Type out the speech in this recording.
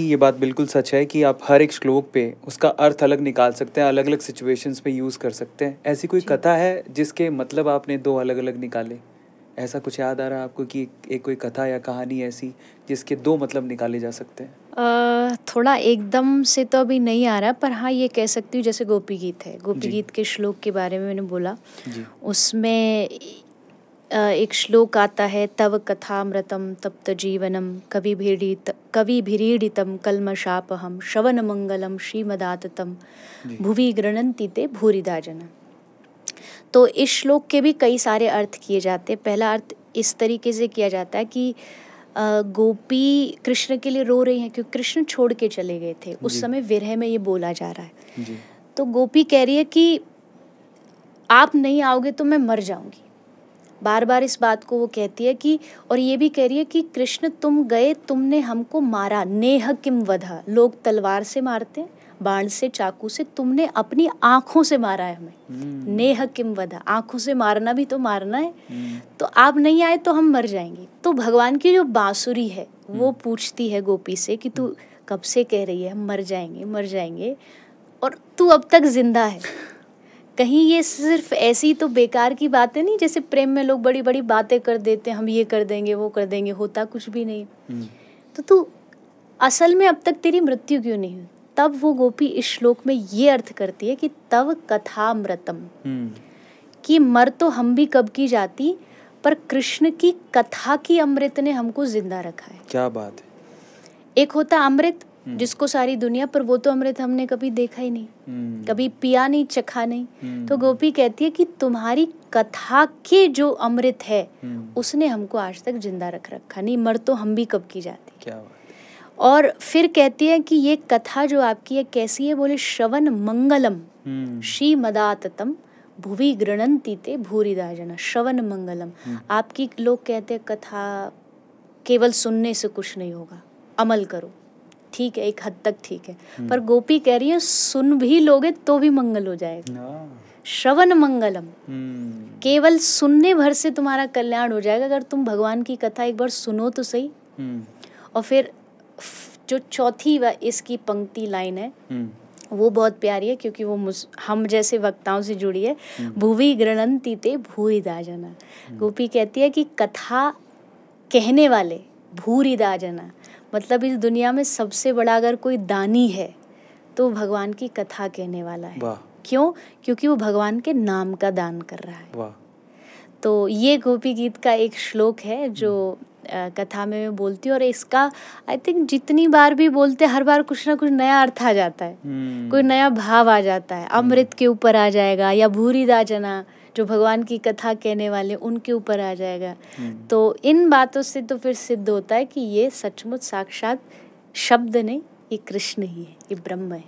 ये बात बिल्कुल सच है कि आप हर एक श्लोक पे उसका अर्थ अलग निकाल सकते हैं अलग अलग सिचुएशंस में यूज़ कर सकते हैं ऐसी कोई कथा है जिसके मतलब आपने दो अलग अलग निकाले ऐसा कुछ याद आ रहा है आपको कि एक, एक कोई कथा या कहानी ऐसी जिसके दो मतलब निकाले जा सकते हैं थोड़ा एकदम से तो अभी नहीं आ रहा पर हाँ ये कह सकती हूँ जैसे गोपी गीत है गोपी गीत के श्लोक के बारे में मैंने बोला उसमें एक श्लोक आता है तव तप्त कथामृतं तप्तजीवनं कलम शापहम श्रवन मंगलम श्रीमदातम भुवि गृणंती ते भूरिदा तो इस श्लोक के भी कई सारे अर्थ किए जाते हैं पहला अर्थ इस तरीके से किया जाता है कि गोपी कृष्ण के लिए रो रही हैं क्योंकि कृष्ण छोड़ के चले गए थे उस समय विरह में ये बोला जा रहा है तो गोपी कह रही है कि आप नहीं आओगे तो मैं मर जाऊंगी बार बार इस बात को वो कहती है कि और ये भी कह रही है कि कृष्ण तुम गए तुमने हमको मारा नेह किम वधा लोग तलवार से मारते हैं बाण से चाकू से तुमने अपनी आंखों से मारा है हमें हम्म। नेह किम वधा आंखों से मारना भी तो मारना है हम्म। तो आप नहीं आए तो हम मर जाएंगे तो भगवान की जो बांसुरी है वो हम्म। पूछती है गोपी से कि तू कब से कह रही है हम मर जाएंगे मर जाएंगे और तू अब तक जिंदा है कहीं ये सिर्फ ऐसी तो बेकार की बातें नहीं जैसे प्रेम में लोग बड़ी बड़ी बातें कर देते हैं हम ये कर देंगे वो कर देंगे होता कुछ भी नहीं हम्म। तो तू असल में अब तक तेरी मृत्यु क्यों नहीं हुई तब वो गोपी इस श्लोक में ये अर्थ करती है कि तब कथा मृतम हम्म। कि मर तो हम भी कब की जाती पर कृष्ण की कथा की अमृत ने हमको जिंदा रखा है क्या बात है एक होता अमृत हम्म। जिसको सारी दुनिया पर वो तो अमृत हमने कभी देखा ही नहीं हम्म। कभी पिया नहीं चखा नहीं हम्म। तो गोपी कहती है कि तुम्हारी कथा के जो अमृत है उसने हमको आज तक जिंदा रख रखा नहीं मर तो हम भी कब की जाती क्या और फिर कहती है कि ये कथा जो आपकी है कैसी है बोले श्रवण मंगलम श्री मदातम भुवि गृणंती ते भूरिदाजना श्रवण मंगलम आपकी लोग कहते हैं कथा केवल सुनने से कुछ नहीं होगा अमल करो ठीक है एक हद तक ठीक है पर गोपी कह रही है सुन भी लोगे तो भी मंगल हो जाएगा हाँ। श्रवण मंगलम हम्म। केवल सुनने भर से तुम्हारा कल्याण हो जाएगा अगर तुम भगवान की कथा एक बार सुनो तो सही हम्म। और फिर जो चौथी इसकी पंक्ति लाइन है हम्म। वो बहुत प्यारी है क्योंकि वो हम जैसे वक्ताओं से जुड़ी है भूवि गृणंती ते भूरी जना गोपी कहती है कि कथा कहने वाले भूरिदा जना मतलब इस दुनिया में सबसे बड़ा अगर कोई दानी है तो भगवान की कथा कहने वाला है क्यों क्योंकि वो भगवान के नाम का दान कर रहा है तो ये गोपी गीत का एक श्लोक है जो कथा में मैं बोलती हूँ और इसका आई थिंक जितनी बार भी बोलते हर बार कुछ ना कुछ नया अर्थ आ जाता है हम्म। कोई नया भाव आ जाता है अमृत के ऊपर आ जाएगा या भूरी दाजना जो भगवान की कथा कहने वाले उनके ऊपर आ जाएगा हम्म। तो इन बातों से तो फिर सिद्ध होता है कि ये सचमुच साक्षात शब्द नहीं ये कृष्ण ही है ये ब्रह्म है